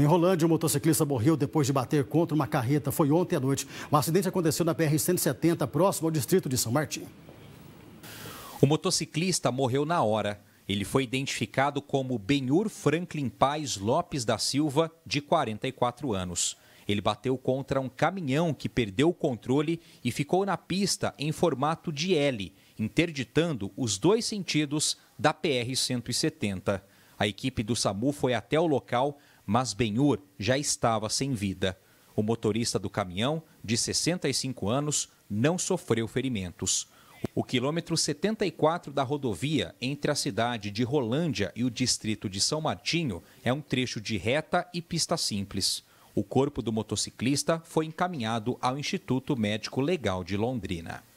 Em Rolândia, um motociclista morreu depois de bater contra uma carreta. Foi ontem à noite. O acidente aconteceu na BR-170, próximo ao distrito de São Martim. O motociclista morreu na hora. Ele foi identificado como Benhur Franklin Paz Lopes da Silva, de 44 anos. Ele bateu contra um caminhão que perdeu o controle e ficou na pista em formato de L, interditando os dois sentidos da PR-170. A equipe do SAMU foi até o local, mas Benhur já estava sem vida. O motorista do caminhão, de 65 anos, não sofreu ferimentos. O quilômetro 74 da rodovia entre a cidade de Rolândia e o distrito de São Martinho é um trecho de reta e pista simples. O corpo do motociclista foi encaminhado ao Instituto Médico Legal de Londrina.